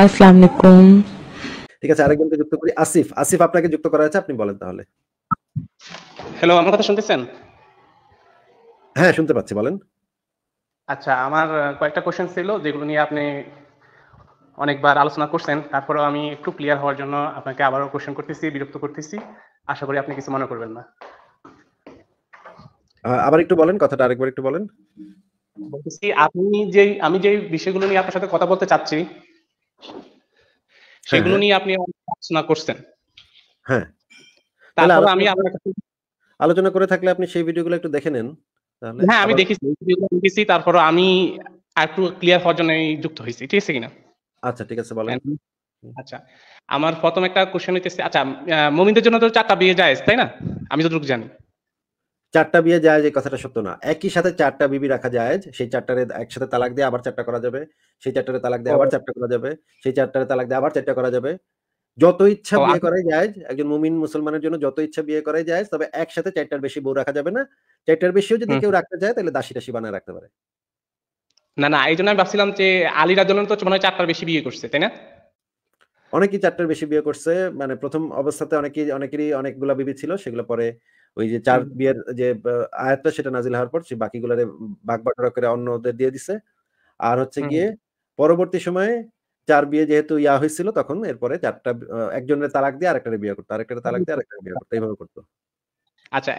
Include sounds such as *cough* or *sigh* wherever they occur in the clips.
আলাইকুম ঠিক আছে আরেকজনকে যুক্ত করি আসিফ আসিফ আপনাকে যুক্ত করা হয়েছে আপনি বলেন তাহলে হ্যালো আমার কথা শুনতেছেন হ্যাঁ শুনতে পাচ্ছি বলেন আচ্ছা আমার কয়েকটা কোশ্চেন ছিল যেগুলো নিয়ে আপনি অনেকবার আলোচনা করছেন তারপরে আমি একটু ক্লিয়ার হওয়ার জন্য আপনাকে আবারও কোশ্চেন করতেছি বিরক্ত করতেছি আশা করি আপনি কিছু মনে করবেন না আবার একটু বলেন কথাটা আরেকবার একটু বলেন বলতেছি আপনি যে আমি যে বিষয়গুলো নিয়ে আপনার সাথে কথা বলতে চাচ্ছি হ্যাঁ, সেগুলো হ্যাঁ। নিয়ে আপনি আলোচনা করছেন হ্যাঁ তাহলে আমি আপনার আলোচনা করে থাকলে আপনি সেই ভিডিওগুলো একটু দেখে নেন হ্যাঁ আমি দেখেছি দেখেছি তারপর আমি একটু ক্লিয়ার হওয়ার জন্য যুক্ত হয়েছি ঠিক আছে কিনা আচ্ছা ঠিক আছে বলেন আচ্ছা আমার প্রথম একটা কোশ্চেন হইতেছে আচ্ছা মমিনদের জন্য তো চারটা বিয়ে যায় তাই না আমি যতটুকু জানি চারটা বিয়ে যায় এই কথাটা সত্য না একই সাথে চারটা বিবি রাখা যায় সেই চারটারে একসাথে তালাক দিয়ে আবার চারটা করা যাবে সেই চারটারে তালাক দিয়ে আবার চারটা করা যাবে সেই চারটারে তালাক দিয়ে আবার চারটা করা যাবে যত ইচ্ছা বিয়ে আচ্ছা। করাই যায় একজন মুমিন মুসলমানের জন্য যত ইচ্ছা বিয়ে করাই যায় তবে একসাথে চারটার বেশি বউ রাখা যাবে না চারটার বেশিও যদি কেউ রাখতে যায় তাহলে দাসী টাসি বানায় রাখতে পারে না না এই জন্য আমি ভাবছিলাম যে আলী রাজন তো মনে হয় চারটার বেশি বিয়ে করছে তাই না অনেকেই চারটার বেশি বিয়ে করছে মানে প্রথম অবস্থাতে অনেকেই অনেকেরই অনেকগুলা বিবি ছিল সেগুলো পরে ওই যে চার বিয়ের যে আয়াতটা সেটা নাজিল হওয়ার পর সে বাকিগুলারে বাঘ বাটোরা করে অন্যদের দিয়ে দিছে আর হচ্ছে গিয়ে পরবর্তী সময়ে চার বিয়ে যেহেতু ইয়া হয়েছিল তখন এরপরে চারটা একজনের তালাক দিয়ে আরেকটা বিয়ে করতো আরেকটা তালাক দিয়ে আরেকটা বিয়ে করতো এইভাবে করতো আচ্ছা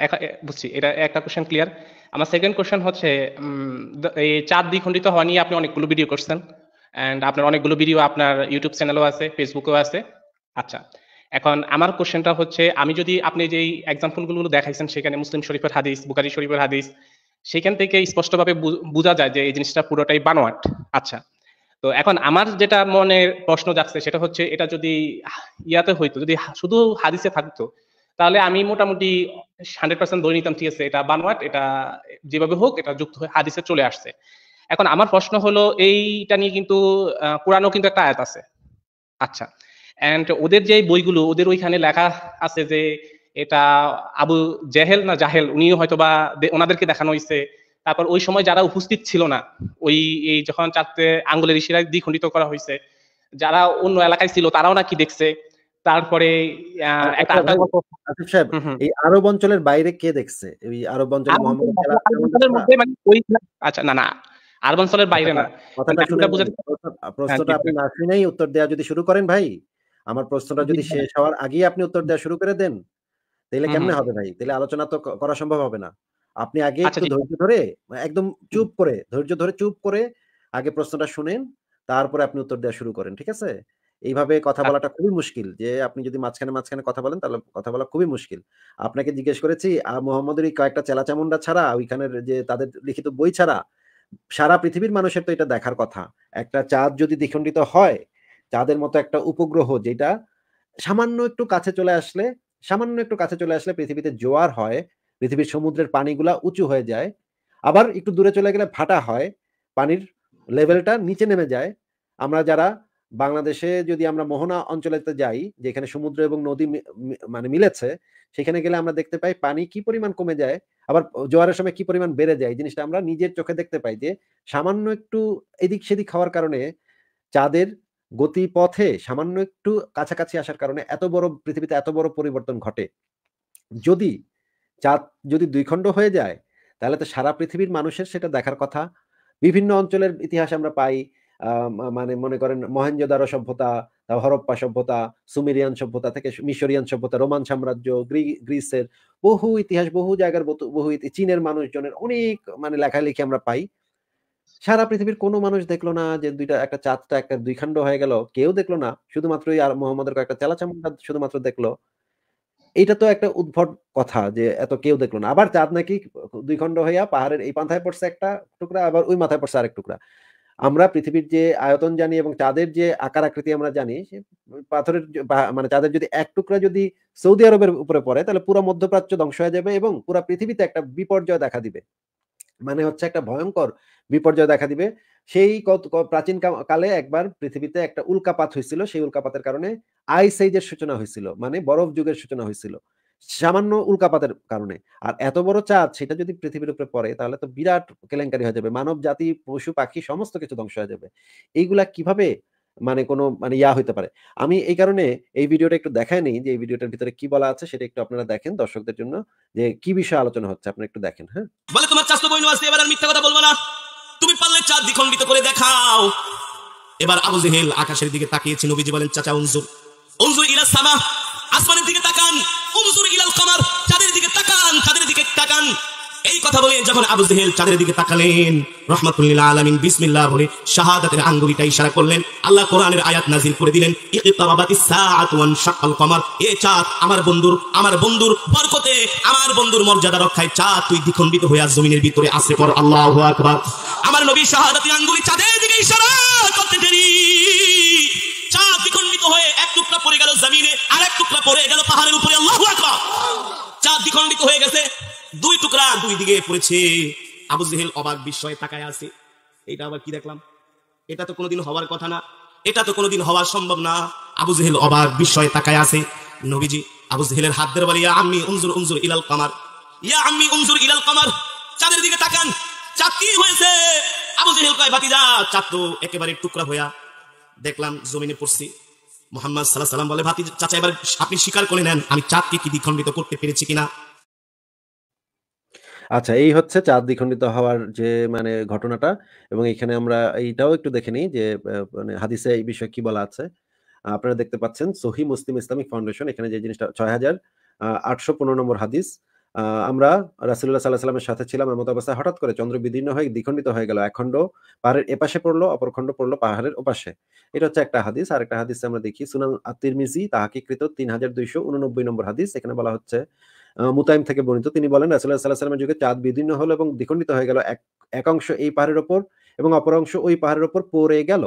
বুঝছি এটা একটা কোশ্চেন ক্লিয়ার আমার সেকেন্ড কোশ্চেন হচ্ছে এই চার দ্বিখণ্ডিত হওয়া নিয়ে আপনি অনেকগুলো ভিডিও করছেন অ্যান্ড আপনার অনেকগুলো ভিডিও আপনার ইউটিউব চ্যানেলও আছে ফেসবুকেও আছে আচ্ছা এখন আমার কোশ্চেনটা হচ্ছে আমি যদি আপনি যেই এক্সাম্পলগুলো দেখাইছেন সেখানে মুসলিম শরীফের হাদিস বুকারি শরীফের হাদিস সেখান থেকে স্পষ্টভাবে বোঝা যায় যে এই জিনিসটা পুরোটাই বানোয়াট আচ্ছা তো এখন আমার যেটা মনে প্রশ্ন যাচ্ছে সেটা হচ্ছে এটা যদি ইয়াতে হইতো যদি শুধু হাদিসে থাকতো তাহলে আমি মোটামুটি হান্ড্রেড পার্সেন্ট ধরে নিতাম ঠিক আছে এটা বানোয়াট এটা যেভাবে হোক এটা যুক্ত হয়ে হাদিসে চলে আসছে এখন আমার প্রশ্ন হলো এইটা নিয়ে কিন্তু কোরআনও কিন্তু একটা আয়াত আছে আচ্ছা অ্যান্ড ওদের যে বইগুলো ওদের ওইখানে লেখা আছে যে এটা আবু জাহেল না জাহেল উনিও হয়তো বা ওনাদেরকে দেখানো হয়েছে তারপর ওই সময় যারা উপস্থিত ছিল না ওই এই যখন চারটে আঙ্গুলের ইশিরায় দ্বিখণ্ডিত করা হয়েছে যারা অন্য এলাকায় ছিল তারাও নাকি দেখছে তারপরে আচ্ছা, এই আরব অঞ্চলের বাইরে কে দেখছে এই আরব অঞ্চলের মধ্যে মানে আচ্ছা না না আরব অঞ্চলের বাইরে না আচ্ছা, আচ্ছা, মানে কথাটা শুনে হ্যাঁ, প্রশ্নটা আপনি না শুনেই উত্তর দেওয়া যদি শুরু করেন ভাই আমার প্রশ্নটা যদি শেষ হওয়ার আগেই আপনি উত্তর দেওয়া শুরু করে দেন তাহলে কেমনে হবে ভাই তাহলে আলোচনা তো করা সম্ভব হবে না আপনি আগে আচ্ছা, একটু ধৈর্য ধরে একদম চুপ করে ধৈর্য ধরে চুপ করে আগে প্রশ্নটা শুনেন তারপরে আপনি উত্তর দেওয়া শুরু করেন ঠিক আছে এইভাবে কথা আচ্ছা। বলাটা খুবই মুশকিল যে আপনি যদি মাঝখানে মাঝখানে কথা বলেন তাহলে কথা বলা খুবই মুশকিল আপনাকে জিজ্ঞেস করেছি মোহাম্মদের এই কয়েকটা চেলাচামুন্ডা ছাড়া ওইখানের যে তাদের লিখিত বই ছাড়া সারা পৃথিবীর মানুষের তো এটা দেখার কথা একটা চাঁদ যদি দ্বিখণ্ডিত হয় চাঁদের মতো একটা উপগ্রহ যেটা সামান্য একটু কাছে চলে আসলে সামান্য একটু কাছে চলে আসলে পৃথিবীতে জোয়ার হয় পৃথিবীর সমুদ্রের পানিগুলা উঁচু হয়ে যায় আবার একটু দূরে চলে গেলে ভাটা হয় পানির লেভেলটা নিচে নেমে যায় আমরা যারা বাংলাদেশে যদি আমরা মোহনা অঞ্চলেতে যাই যেখানে সমুদ্র এবং নদী মানে মিলেছে সেখানে গেলে আমরা দেখতে পাই পানি কি পরিমাণ কমে যায় আবার জোয়ারের সময় কি পরিমাণ বেড়ে যায় জিনিসটা আমরা নিজের চোখে দেখতে পাই যে সামান্য একটু এদিক সেদিক হওয়ার কারণে চাঁদের গতিপথে সামান্য একটু কাছাকাছি আসার কারণে এত বড় পৃথিবীতে এত বড় পরিবর্তন ঘটে যদি চাঁদ যদি দুই খণ্ড হয়ে যায় তাহলে তো সারা পৃথিবীর মানুষের সেটা দেখার কথা বিভিন্ন অঞ্চলের ইতিহাস আমরা পাই মানে মনে করেন মহেঞ্জোদারো সভ্যতা হরপ্পা সভ্যতা সুমেরিয়ান সভ্যতা থেকে মিশরিয়ান সভ্যতা রোমান সাম্রাজ্য গ্রিসের বহু ইতিহাস বহু জায়গার বহু চীনের মানুষজনের অনেক মানে লেখালেখি আমরা পাই সারা পৃথিবীর কোনো মানুষ দেখলো না যে দুইটা একটা চাঁদটা একটা দুই খান্ড হয়ে গেল কেউ দেখলো না শুধুমাত্র আর মোহাম্মদের কয়েকটা চামুন্ডা শুধুমাত্র দেখলো এটা তো একটা উদ্ভট কথা যে এত কেউ দেখলো না আবার চাঁদ নাকি দুই খণ্ড হইয়া পাহাড়ের এই পান্থায় পড়ছে একটা টুকরা আবার ওই মাথায় পড়ছে আরেক টুকরা আমরা পৃথিবীর যে আয়তন জানি এবং চাঁদের যে আকার আকৃতি আমরা জানি পাথরের মানে চাঁদের যদি এক টুকরা যদি সৌদি আরবের উপরে পড়ে তাহলে পুরো মধ্যপ্রাচ্য ধ্বংস হয়ে যাবে এবং পুরো পৃথিবীতে একটা বিপর্যয় দেখা দিবে মানে হচ্ছে একটা ভয়ঙ্কর বিপর্যয় দেখা দিবে সেই প্রাচীন কালে একবার পৃথিবীতে একটা উল্কাপাত হয়েছিল সেই উল্কাপাতের কারণে আইস এইজের সূচনা হয়েছিল মানে বরফ যুগের সূচনা হয়েছিল সামান্য উল্কাপাতের কারণে আর এত বড় চাঁদ সেটা যদি পৃথিবীর উপরে পড়ে তাহলে তো বিরাট কেলেঙ্কারি হয়ে যাবে মানব জাতি পশু পাখি সমস্ত কিছু ধ্বংস হয়ে যাবে এইগুলা কিভাবে মানে কোনো মানে ইয়া হইতে পারে আমি এই কারণে এই ভিডিওটা একটু দেখাই নি যে এই ভিডিওটার ভিতরে কি বলা আছে সেটা একটু আপনারা দেখেন দর্শকদের জন্য যে কি বিষয়ে আলোচনা হচ্ছে আপনারা একটু দেখেন হ্যাঁ বলে তোমার স্বাস্থ্য বই আছে এবার আর মিথ্যা কথা বলবো না তুমি পারলে চাঁদ দ্বিখণ্ডিত করে দেখাও এবার আবু জেহেল আকাশের দিকে তাকিয়েছে নবীজি বলেন চাচা উনজুর উনজুর ইলা সামা আসমানের দিকে তাকান উনজুর ইলাল কমার চাঁদের দিকে তাকান চাঁদের দিকে তাকান এই কথা বলে যখন আবু জেহেল চাঁদের দিকে তাকালেন রহমাতুল্লিল্লাহ আলমিন বিসমিল্লা বলে শাহাদাতের আঙ্গুলিটা ইশারা করলেন আল্লাহ কোরআনের আয়াত নাজির করে দিলেন কমার এ চাঁদ আমার বন্ধুর আমার বন্ধুর বরকতে আমার বন্ধুর মর্যাদা রক্ষায় চাঁদ তুই দ্বিখণ্ডিত হইয়া জমিনের ভিতরে আসে পর আল্লাহ আকবর আমার নবী শাহাদাতি আঙ্গুলি চাঁদের দিকে ইশারা করতে দেরি চাঁদ দ্বিখণ্ডিত হয়ে এক টুকরা পড়ে গেল জমিনে আর এক টুকরা পড়ে গেল পাহাড়ের উপরে আল্লাহ আকবার চাঁদ দ্বিখণ্ডিত হয়ে গেছে টুকরা দুই দিকে পড়েছে আবু জেহেল অবাক বিস্ময়ে তাকায় আছে এটা আবার কি দেখলাম এটা তো কোনোদিন হওয়ার কথা না এটা তো কোনোদিন হওয়া সম্ভব না আবু জেহেল অবাক বিস্ময়ে তাকায় আছে নবীজি আবু জেহেলের হাত ধরে বলিয়া ইয়া আম্মি উমজুর উনজুর ইলাল কামার ইয়া আম্মি উমজুর ইলাল কামার চাঁদের দিকে তাকান চাঁদ কি হয়েছে আবু জেহেল কয় বাতিজা চাঁদ তো একেবারে টুকরা হইয়া দেখলাম জমিনে পড়ছি মোহাম্মদ সাল্লাহ সাল্লাম বলে ভাতি চাচা এবার আপনি স্বীকার করে নেন আমি চাঁদকে কি দ্বিখণ্ডিত করতে পেরেছি কিনা আচ্ছা এই হচ্ছে চাঁদ দ্বিখণ্ডিত হওয়ার যে মানে ঘটনাটা এবং এখানে আমরা এইটাও একটু দেখে নিই যে মানে হাদিসে এই বিষয়ে কি বলা আছে আপনারা দেখতে পাচ্ছেন সহি মুসলিম ইসলামিক ফাউন্ডেশন এখানে যে জিনিসটা ছয় হাজার আটশো পনেরো নম্বর হাদিস আমরা রাসুল্লাহ সাল্লাহ সাল্লামের সাথে ছিলাম এমত অবস্থায় হঠাৎ করে চন্দ্র বিদীর্ণ হয়ে দ্বিখণ্ডিত হয়ে গেল একখণ্ড পাহাড়ের এপাশে পড়লো অপর খণ্ড পড়লো পাহাড়ের ওপাশে এটা হচ্ছে একটা হাদিস আর একটা হাদিসে আমরা দেখি সুনান তাহাকে তাহাকিকৃত তিন হাজার দুইশো উননব্বই নম্বর হাদিস এখানে বলা হচ্ছে মুতাইম থেকে বর্ণিত তিনি বলেন রাসুল্লাহ সাল্লাহ সাল্লামের যুগে চাঁদ বিদীর্ণ হলো এবং দ্বিখণ্ডিত হয়ে গেল এক অংশ এই পাহাড়ের ওপর এবং অপর অংশ ওই পাহাড়ের ওপর পড়ে গেল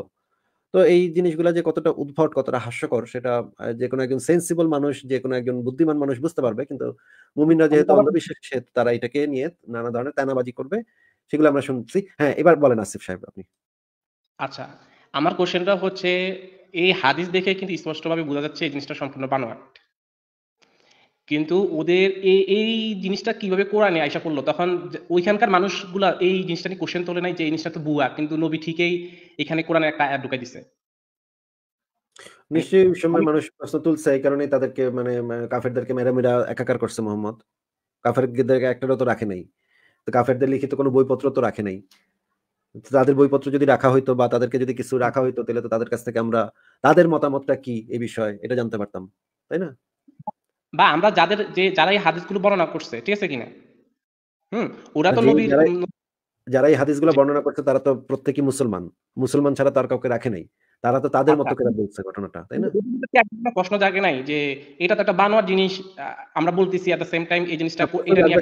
তো এই জিনিসগুলো যে কতটা উদ্ভট কতটা হাস্যকর সেটা যে কোনো একজন সেন্সিবল মানুষ যে কোনো একজন বুদ্ধিমান মানুষ বুঝতে পারবে কিন্তু মুমিনরা যেহেতু অন্ধবিশ্বাস সেহেতু তারা এটাকে নিয়ে নানা ধরনের তেনাবাজি করবে সেগুলো আমরা শুনছি হ্যাঁ এবার বলেন আসিফ সাহেব আপনি আচ্ছা আমার কোশ্চেনটা হচ্ছে এই হাদিস দেখে কিন্তু স্পষ্টভাবে বোঝা যাচ্ছে এই জিনিসটা সম্পূর্ণ বানোয়া কিন্তু ওদের এই জিনিসটা কিভাবে কোরআনে আয়সা করলো তখন ওইখানকার মানুষগুলা এই জিনিসটা নিয়ে কোশ্চেন তোলে নাই যে এই জিনিসটা তো বুয়া কিন্তু নবী ঠিকই এখানে কোরআনে একটা আয়াত ঢুকাই দিছে নিশ্চয়ই সময় মানুষ প্রশ্ন তুলছে এই কারণে তাদেরকে মানে, মানে কাফেরদেরকে মেরা মেরা একাকার করছে মোহাম্মদ কাফেরদেরকে একটারও তো রাখে নাই তো কাফেরদের লিখিত কোনো বইপত্র তো রাখে নাই তাদের বইপত্র যদি রাখা হইতো বা তাদেরকে যদি কিছু রাখা হইতো তাহলে তো তাদের কাছ থেকে আমরা তাদের মতামতটা কি এই বিষয়ে এটা জানতে পারতাম তাই না বা আমরা যাদের যে যারা এই হাদিসগুলো বর্ণনা করছে ঠিক আছে কিনা হুম ওরা তো নবী যারা এই হাদিসগুলো বর্ণনা করছে তারা তো প্রত্যেকই মুসলমান মুসলমান ছাড়া তার কাউকে রাখে নাই তারা তো তাদের মতো আচ্ছা। করে বলছে ঘটনাটা তাই না প্রশ্ন জাগে নাই যে এটা তো একটা বানোয়ার জিনিস আমরা বলতেছি এট দ্য সেম টাইম এই জিনিসটা এটা নিয়ে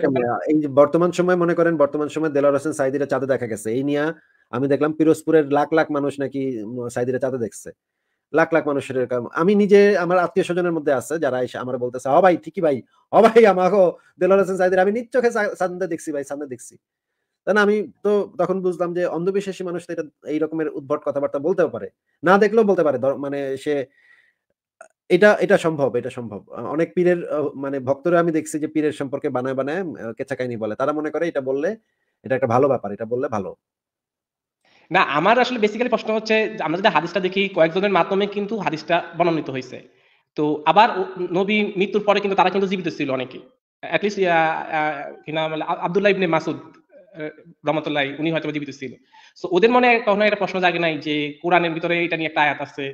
এই বর্তমান সময় মনে করেন বর্তমান সময় দেলার হোসেন সাইদিরা চাঁদে দেখা গেছে এই নিয়ে আমি দেখলাম পিরোজপুরের লাখ লাখ মানুষ নাকি সাইদিরা চাঁদে দেখছে লাখ লাখ মানুষের আমি নিজে আমার আত্মীয় স্বজনের মধ্যে আছে যারা এসে আমার বলতেছে অ ভাই ঠিকই ভাই অ ভাই আমাকে দেলোয়ার হোসেন সাইদের আমি নিজ চোখে সান্দে দেখছি ভাই সান্দে দেখছি তাই না আমি তো তখন বুঝলাম যে অন্ধবিশ্বাসী মানুষ এটা এই রকমের উদ্ভট কথাবার্তা বলতেও পারে না দেখলেও বলতে পারে মানে সে এটা এটা সম্ভব এটা সম্ভব অনেক পীরের মানে ভক্তরা আমি দেখছি যে পীরের সম্পর্কে বানায় বানায় কেঁচা কাহিনী বলে তারা মনে করে এটা বললে এটা একটা ভালো ব্যাপার এটা বললে ভালো না আমার আসলে বেসিক্যালি প্রশ্ন হচ্ছে আমরা যদি হাদিসটা দেখি কয়েকজনের মাধ্যমে কিন্তু হাদিসটা বর্ণনিত হয়েছে তো আবার নবী মৃত্যুর পরে কিন্তু তারা কিন্তু জীবিত ছিল অনেকে অ্যাটলিস্ট আবদুল্লাহ ইবনে মাসুদ রহমতুল্লাহ উনি হয়তো জীবিত ছিল তো ওদের মনে কখনো একটা প্রশ্ন জাগে নাই যে কোরআনের ভিতরে এটা নিয়ে একটা আয়াত আছে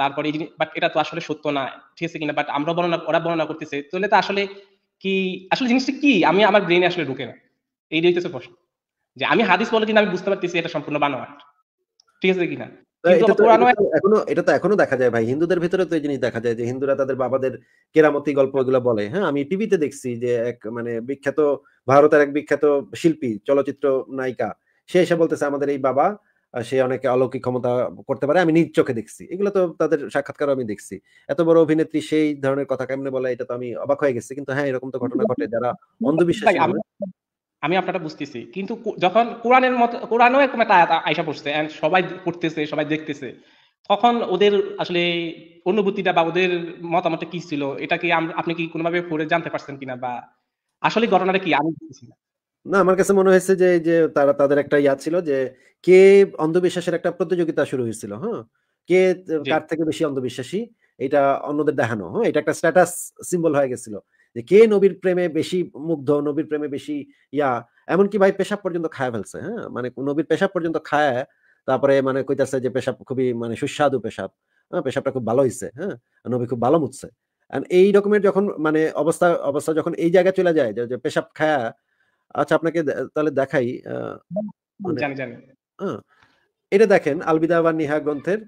তারপরে এই বাট এটা তো আসলে সত্য না ঠিক আছে কিনা বাট আমরা বর্ণনা ওরা বর্ণনা করতেছে তাহলে তো আসলে কি আসলে জিনিসটা কি আমি আমার ব্রেনে আসলে ঢুকে না এই দিয়েছে প্রশ্ন যে আমি হাদিস বলে কিন্তু আমি বুঝতে পারতেছি এটা সম্পূর্ণ বানোয়াট ঠিক আছে কিনা এখনো এটা তো এখনো দেখা যায় ভাই হিন্দুদের ভিতরে তো এই জিনিস দেখা যায় যে হিন্দুরা তাদের বাবাদের কেরামতি গল্প এগুলো বলে হ্যাঁ আমি টিভিতে দেখছি যে এক মানে বিখ্যাত ভারতের এক বিখ্যাত শিল্পী চলচ্চিত্র নায়িকা সে এসে বলতেছে আমাদের এই বাবা সে অনেকে অলৌকিক ক্ষমতা করতে পারে আমি নিজ চোখে দেখছি এগুলো তো তাদের সাক্ষাৎকার আমি দেখছি এত বড় অভিনেত্রী সেই ধরনের কথা কেমনে বলে এটা তো আমি অবাক হয়ে গেছি কিন্তু হ্যাঁ এরকম তো ঘটনা ঘটে যারা অন্ধবিশ্বাস আমি আপনারা বুঝতেছি কিন্তু যখন কোরআনের মত কোরআনও এরকম একটা আয়সা পড়ছে সবাই পড়তেছে সবাই দেখতেছে তখন ওদের আসলে অনুভূতিটা বা ওদের মতামতটা কি ছিল এটা কি আপনি কি কোনোভাবে পড়ে জানতে পারছেন কিনা বা আসলে ঘটনাটা কি আমি বুঝতেছি না না আমার কাছে মনে হয়েছে যে যে তারা তাদের একটা ইয়া ছিল যে কে অন্ধবিশ্বাসের একটা প্রতিযোগিতা শুরু হয়েছিল হ্যাঁ কে কার থেকে বেশি অন্ধবিশ্বাসী এটা অন্যদের দেখানো হ্যাঁ এটা একটা স্ট্যাটাস সিম্বল হয়ে গেছিল যে কে নবীর প্রেমে বেশি মুগ্ধ নবীর প্রেমে বেশি ইয়া এমনকি ভাই পেশাব পর্যন্ত খায় ফেলছে হ্যাঁ মানে নবীর পেশাব পর্যন্ত খায় তারপরে মানে কইতাছে যে পেশাব খুবই মানে সুস্বাদু পেশাব হ্যাঁ পেশাবটা খুব ভালো হয়েছে হ্যাঁ নবী খুব ভালো মুচ্ছে এই রকমের যখন মানে অবস্থা অবস্থা যখন এই জায়গায় চলে যায় যে পেশাব খায়া আচ্ছা আপনাকে তাহলে দেখাই মানে হ্যাঁ, এটা দেখেন আলবিদা বা নিহা গ্রন্থের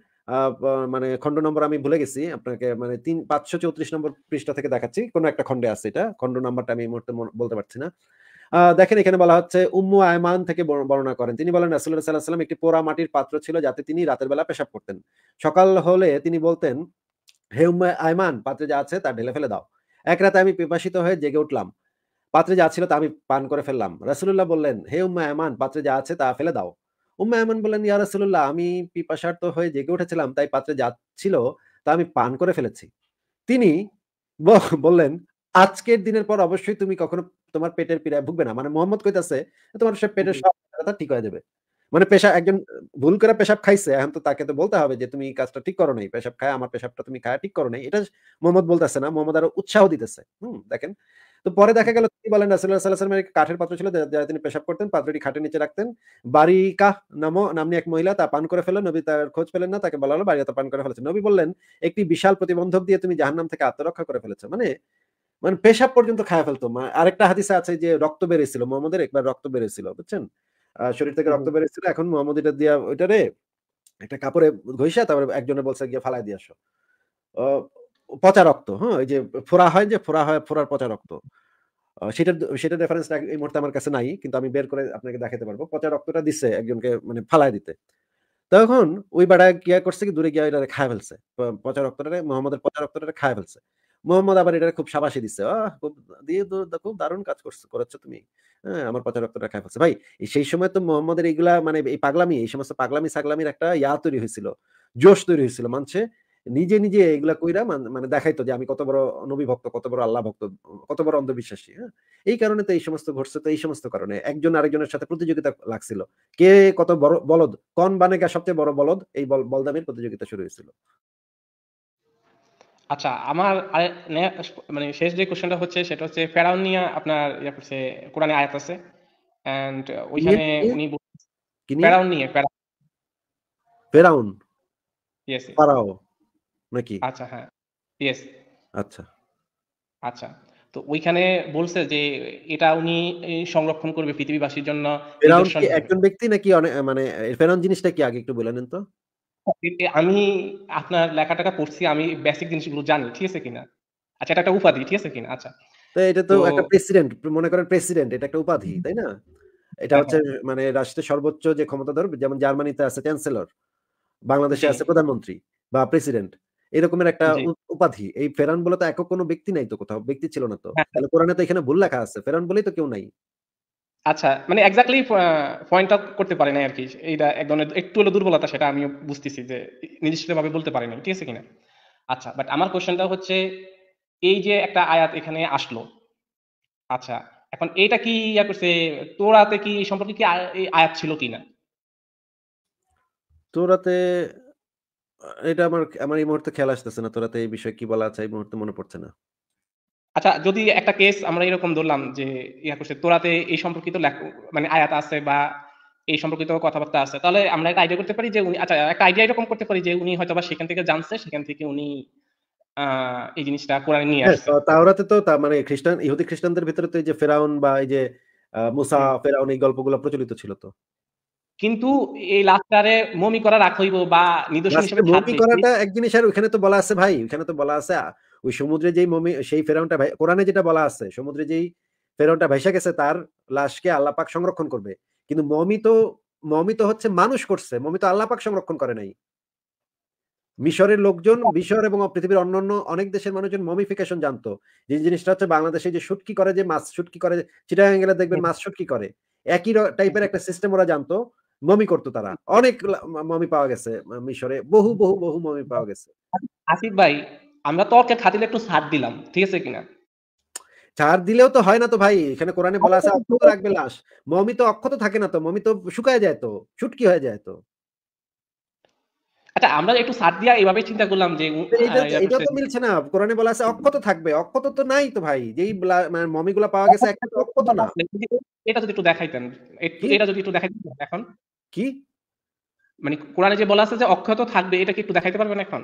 মানে খণ্ড নম্বর আমি ভুলে গেছি আপনাকে মানে তিন পাঁচশো চৌত্রিশ নম্বর পৃষ্ঠা থেকে দেখাচ্ছি কোনো একটা খণ্ডে আছে এটা খণ্ড নম্বরটা আমি মুহূর্তে বলতে পারছি না দেখেন এখানে বলা হচ্ছে উম্মু আয়মান থেকে বর্ণনা করেন তিনি বলেন রাসুল্লাহ সাল্লাহ সাল্লাম একটি পোড়া মাটির পাত্র ছিল যাতে তিনি রাতের বেলা পেশাব করতেন সকাল হলে তিনি বলতেন হে উম্মু আয়মান পাত্রে যা আছে তা ঢেলে ফেলে দাও এক রাতে আমি পিপাসিত হয়ে জেগে উঠলাম পাত্রে যা ছিল তা আমি পান করে ফেললাম রাসুল্লাহ বললেন হে উম্মা আয়মান পাত্রে যা আছে তা ফেলে দাও উম্মে আয়মন বললেন ইয়া রাসুল্লাহ আমি পিপাসার্ত হয়ে জেগে উঠেছিলাম তাই পাত্রে যাচ্ছিল তা আমি পান করে ফেলেছি তিনি বললেন আজকের দিনের পর অবশ্যই তুমি কখনো তোমার পেটের পীড়ায় ভুগবে না মানে মোহাম্মদ কইতাছে তোমার সে পেটের সব কথা ঠিক হয়ে যাবে মানে পেশা একজন ভুল করে পেশাব খাইছে এখন তো তাকে তো বলতে হবে যে তুমি কাজটা ঠিক করো নাই পেশাব খায় আমার পেশাবটা তুমি খায় ঠিক করো নাই এটা মোহাম্মদ বলতেছে না মোহাম্মদ আরো উৎসাহ দিতেছে হুম দেখেন তো পরে দেখা গেল তিনি বলেন রাসুল্লাহ সাল্লাহ সাল্লাহামের কাঠের পাত্র ছিল যারা তিনি পেশাব করতেন পাত্রটি খাটের নিচে রাখতেন বারিকা নামো নামনি এক মহিলা তা পান করে ফেলো নবী তার খোঁজ পেলেন না তাকে বলা হলো বাড়িতে পান করে ফেলেছে নবী বললেন একটি বিশাল প্রতিবন্ধক দিয়ে তুমি জাহান নাম থেকে আত্মরক্ষা করে ফেলেছো মানে মানে পেশাব পর্যন্ত খায় ফেলতো আরেকটা হাদিসে আছে যে রক্ত বেড়েছিল মোহাম্মদের একবার রক্ত বেড়েছিল বুঝছেন শরীর থেকে রক্ত বেড়েছিল এখন মোহাম্মদ এটা দিয়া ওইটারে একটা কাপড়ে ঘষিয়া তারপরে একজনে বলছে গিয়ে ফালাই দিয়ে আসো পচা রক্ত হ্যাঁ ওই যে ফোড়া হয় যে ফোড়া হয় ফোড়ার পচা রক্ত সেটার রেফারেন্স এই মুহূর্তে আমার কাছে নাই কিন্তু আমি বের করে আপনাকে দেখাতে পারবো পচা রক্তটা দিচ্ছে একজনকে মানে ফালাই দিতে তখন ওই বাড়া গিয়া করছে কি দূরে গিয়া এটা খায় ফেলছে পচা রক্তটা মোহাম্মদের পচা রক্তটা খায় ফেলছে মোহাম্মদ আবার এটা খুব সাবাসী দিচ্ছে খুব দিয়ে খুব দারুণ কাজ করছো করেছো তুমি হ্যাঁ আমার পচা রক্তটা খায় ফেলছে ভাই সেই সময় তো মোহাম্মদের এইগুলা মানে এই পাগলামি এই সমস্ত পাগলামি সাগলামির একটা ইয়া তৈরি হয়েছিল জোশ তৈরি হয়েছিল মানছে নিজে নিজে এগুলা কইরা মানে দেখাইতো যে আমি কত বড় নবী ভক্ত কত বড় আল্লাহ ভক্ত কত বড় অন্ধবিশ্বাসী হ্যাঁ এই কারণে তো এই সমস্ত ঘটছে তো এই সমস্ত কারণে একজন আরেকজনের সাথে প্রতিযোগিতা লাগছিল কে কত বড় বলদ কন বানেগা সবচেয়ে বড় বলদ এই বলদামের প্রতিযোগিতা শুরু হয়েছিল আচ্ছা আমার মানে শেষ যে কোশ্চেনটা হচ্ছে সেটা হচ্ছে ফেরাউন নিয়ে আপনার কোরআনে আয়াত আছে এন্ড ওইখানে উনি ফেরাউন নিয়ে ফেরাউন ফেরাউন ইয়েস ফারাও নাকি? আচ্ছা হ্যাঁ। ইয়েস। আচ্ছা। আচ্ছা। তো ওইখানে বলছে যে এটা উনি সংরক্ষণ করবে পৃথিবীবাসীর জন্য একজন ব্যক্তি নাকি মানে ফেরাউন জিনিসটা কি আগে একটু বলে নেন তো? আমি আপনার লেখা পড়ছি। আমি বেসিক জিনিসগুলো জানি। ঠিক আছে কিনা? আচ্ছা এটা একটা উপাধি। ঠিক আছে কিনা? আচ্ছা। তো এটা তো একটা প্রেসিডেন্ট। মনে করেন প্রেসিডেন্ট এটা একটা উপাধি, তাই না? এটা হ্যাঁ, হচ্ছে হ্যাঁ। মানে রাষ্ট্রের সর্বোচ্চ যে ক্ষমতাধর যেমন জার্মানিতে আছে চ্যান্সেলর, বাংলাদেশে আছে প্রধানমন্ত্রী বা প্রেসিডেন্ট। এরকমের একটা উপাধি এই ফেরান বলে তো একক কোনো ব্যক্তি নাই তো কোথাও ব্যক্তি ছিল না তো হ্যাঁ, হ্যাঁ। তাহলে কোরআনে তো এখানে ভুল লেখা আছে ফেরান বলেই তো কেউ নাই আচ্ছা মানে এক্স্যাক্টলি পয়েন্ট আউট করতে পারে নাই আর কি এটা এক ধরনের একটু হলো দুর্বলতা সেটা আমিও বুঝতেছি যে নির্দিষ্টভাবে বলতে পারি নাই ঠিক আছে কিনা আচ্ছা বাট আমার কোশ্চেনটা হচ্ছে এই যে একটা আয়াত এখানে আসলো আচ্ছা এখন এটা কি ইয়া করছে তোরাতে কি সম্পর্কে কি আয়াত ছিল কিনা তোরাতে এটা আমার আমার এই মুহূর্তে খেয়াল আসতেছে না এই বিষয়ে কি বলা আছে এই মুহূর্তে মনে পড়ছে না আচ্ছা যদি একটা কেস আমরা এরকম ধরলাম যে ইয়া করছে তোরাতে এই সম্পর্কিত মানে আয়াত আছে বা এই সম্পর্কিত কথাবার্তা আছে তাহলে আমরা একটা আইডিয়া করতে পারি যে উনি আচ্ছা একটা আইডিয়া এরকম করতে পারি যে উনি হয়তো বা সেখান থেকে জানছে সেখান থেকে উনি এই জিনিসটা কোরআনে নিয়ে হ্যাঁ, আসছে তাওরাতে তো মানে খ্রিস্টান ইহুদি খ্রিস্টানদের ভিতরে তো এই যে ফেরাউন বা এই যে মুসা ফেরাউন এই গল্পগুলো প্রচলিত ছিল তো কিন্তু এই লাস্টারে মমি করা রাখ হইব বা নিদর্শন হিসেবে মমি করাটা এক জিনিস আর ওখানে তো বলা আছে ভাই ওখানে তো বলা আছে ওই সমুদ্রে যেই মমি সেই ফেরাউনটা ভাই কোরআনে যেটা বলা আছে সমুদ্রে যেই ফেরাউনটা ভাইসা গেছে তার লাশকে আল্লাহ পাক সংরক্ষণ করবে কিন্তু মমি তো মমি তো হচ্ছে মানুষ করছে মমি তো আল্লাহ পাক সংরক্ষণ করে নাই মিশরের লোকজন মিশর এবং পৃথিবীর অন্যান্য অনেক দেশের মানুষজন মমিফিকেশন জানতো যে জিনিসটা হচ্ছে বাংলাদেশে যে শুটকি করে যে মাছ শুটকি করে চিটাগাং গেলে দেখবেন মাছ শুটকি করে একই টাইপের একটা সিস্টেম ওরা জানতো মমি করতো তারা অনেক মমি পাওয়া গেছে মিশরে বহু বহু বহু মমি পাওয়া গেছে আসিফ ভাই আমরা তর্কের খাতিরে একটু ছাড় দিলাম ঠিক আছে কিনা ছাড় দিলেও তো হয় না তো ভাই এখানে কোরআনে বলা আছে অক্ষত আচ্ছা। রাখবে লাশ মমি তো অক্ষত থাকে না তো মমি তো শুকায় যায় তো ছুটকি হয়ে যায় তো আচ্ছা আমরা একটু ছাড় দিয়া এইভাবে চিন্তা করলাম যে এটা তো মিলছে না কোরআনে বলা আছে অক্ষত থাকবে অক্ষত তো নাই তো ভাই যেই মানে মমিগুলা পাওয়া গেছে একটা অক্ষত না এটা যদি একটু দেখাইতেন এটা যদি একটু দেখাইতেন এখন কি মানে কোরআনে যে বলা আছে যে অক্ষত থাকবে এটা কি একটু দেখাইতে পারবেন এখন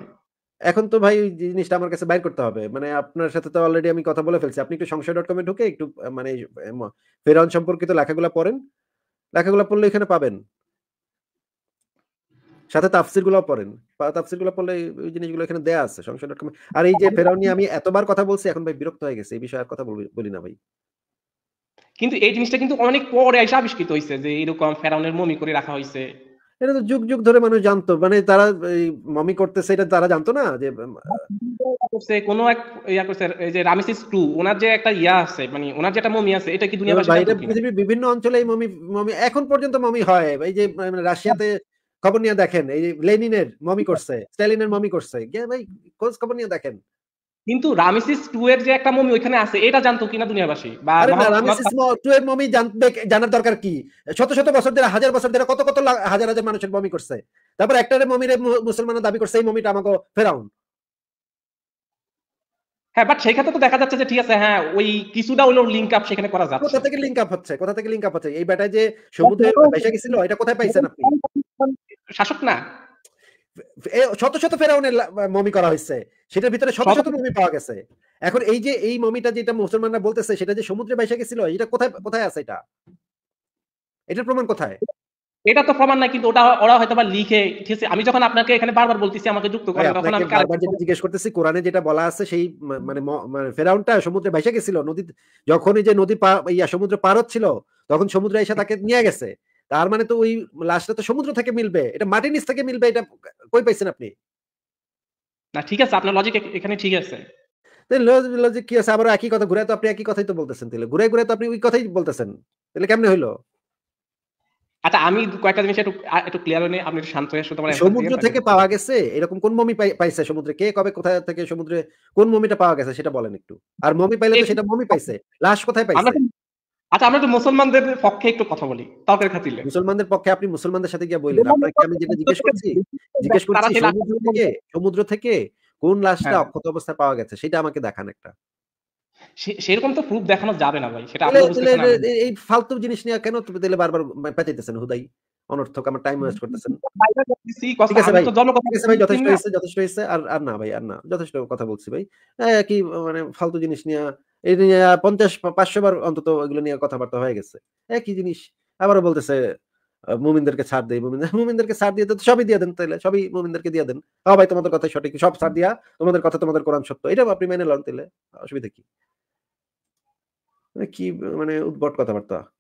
এখন তো ভাই জিনিসটা আমার কাছে বাইর করতে হবে মানে আপনার সাথে তো অলরেডি আমি কথা বলে ফেলছি আপনি একটু সংশয় ডট কমে ঢুকে একটু মানে ফেরাউন সম্পর্কিত লেখাগুলো পড়েন লেখাগুলো পড়লে এখানে পাবেন সাথে তাফসির গুলো পড়েন তাফসির গুলো পড়লে ওই জিনিসগুলো এখানে দেয়া আছে সংশয় ডট কমে আর এই যে আচ্ছা, ফেরাউন নিয়ে আচ্ছা। আমি এতবার কথা বলছি এখন ভাই বিরক্ত হয়ে গেছে এই বিষয়ে আর কথা বলি না ভাই কিন্তু এই জিনিসটা কিন্তু অনেক পরে এসে আবিষ্কৃত হয়েছে যে এরকম ফেরাউনের মমি করে রাখা হয়েছে এটা তো যুগ যুগ ধরে মানুষ জানতো মানে তারা মমি করতেছে এটা তারা জানতো না যে করছে কোন এক ইয়া করছে এই যে রামেসিস 2 ওনার যে একটা ইয়া আছে মানে ওনার যে একটা মমি আছে এটা কি দুনিয়াবাসী এটা পৃথিবীর বিভিন্ন অঞ্চলে এই মমি মমি এখন পর্যন্ত মমি হয় এই যে মানে, মানে রাশিয়াতে খবর নিয়ে দেখেন এই লেনিনের মমি করছে স্ট্যালিনের মমি করছে কে ভাই কোন খবর নিয়ে দেখেন কিন্তু রামিসিস টু এর যে একটা মমি ওইখানে আছে এটা জানতো কিনা দুনিয়াবাসী বা রামিসিস টু এর মমি জানতে জানার দরকার কি শত শত বছর ধরে হাজার বছর ধরে কত কত হাজার হাজার মানুষের মমি করছে তারপর একটারে মমির মুসলমানরা দাবি করছে এই মমিটা আমাকে ফেরাউন হ্যাঁ বাট সেই ক্ষেত্রে তো দেখা যাচ্ছে যে ঠিক আছে হ্যাঁ ওই কিছুটা হলো লিংক আপ সেখানে করা যাচ্ছে কোথা থেকে লিংক আপ হচ্ছে কোথা থেকে লিংক আপ হচ্ছে এই ব্যাটা যে সমুদ্রে ভেসে গেছিল এটা কোথায় পাইছেন আপনি শাসক না শত শত ফেরাউনের মমি করা হয়েছে সেটার ভিতরে শত শত মমি পাওয়া গেছে এখন এই যে এই মমিটা যেটা মুসলমানরা বলতেছে সেটা যে সমুদ্রে ভাইসা গেছিল এটা কোথায় কোথায় আছে এটা এটার প্রমাণ কোথায় এটা তো প্রমাণ নাই কিন্তু ওটা ওরা হয়তো বা লিখে ঠিক আছে আমি যখন আপনাকে এখানে বারবার বলতেছি আমাকে যুক্ত করেন তখন আমি বারবার যেটা জিজ্ঞেস করতেছি কোরআনে যেটা বলা আছে সেই মানে মানে ফেরাউনটা সমুদ্রে ভেসে গেছিল নদী যখন এই যে নদী পা ইয়া সমুদ্র পার হচ্ছিল তখন সমুদ্রে এসে তাকে নিয়ে গেছে তার মানে তো ওই লাশটা তো সমুদ্র থেকে মিলবে এটা মাটির নিচ থেকে মিলবে এটা কই পাইছেন আপনি না ঠিক আছে আপনার লজিক এখানে ঠিক আছে লজিক কি আছে আবার একই কথা ঘুরে তো আপনি একই কথাই তো বলতেছেন তাহলে ঘুরে ঘুরে তো আপনি ওই কথাই বলতেছেন তাহলে কেমনে হইলো আচ্ছা আমি কয়েকটা জিনিস একটু একটু ক্লিয়ার আপনি শান্ত তোমার সমুদ্র থেকে পাওয়া গেছে এরকম কোন মমি পাইছে সমুদ্রে কে কবে কোথায় থেকে সমুদ্রে কোন মমিটা পাওয়া গেছে সেটা বলেন একটু আর মমি পাইলে তো সেটা মমি পাইছে লাশ কোথায় পাইছে আচ্ছা আমরা একটু মুসলমানদের পক্ষে একটু কথা বলি তাদের মুসলমানদের পক্ষে আপনি মুসলমানদের সাথে গিয়ে বললেন আমি যেটা জিজ্ঞেস করছি জিজ্ঞেস করছি সমুদ্র থেকে সমুদ্র থেকে কোন লাশটা হ্যাঁ। অক্ষত অবস্থায় পাওয়া গেছে সেটা আমাকে দেখান একটা সেরকম তো প্রুফ দেখানো যাবে না ভাই সেটা এই ফালতু জিনিস নিয়ে কেন তুমি তাহলে বারবার পেঁচাইতেছেন হুদাই অনর্থক আমার টাইম ওয়েস্ট করতেছেন যথেষ্ট হয়েছে যথেষ্ট হয়েছে আর আর না ভাই আর না যথেষ্ট কথা বলছি ভাই কি মানে ফালতু জিনিস নিয়ে পঞ্চাশ পাঁচশো বার অন্তত এগুলো নিয়ে কথাবার্তা হয়ে গেছে একই জিনিস আবারও বলতেছে মুমিনদেরকে ছাড় দেয় মুমিনদের *laughs* মুমিনদেরকে ছাড় দিয়ে তো সবই দিয়ে দেন তাহলে সবই মুমিনদেরকে দিয়ে দেন হ্যাঁ ভাই তোমাদের কথা সঠিক সব ছাড় দিয়া তোমাদের কথা তোমাদের কোরআন সত্য এটা আপনি মেনে লন তাহলে অসুবিধা কি মানে কি মানে উদ্ভট কথাবার্তা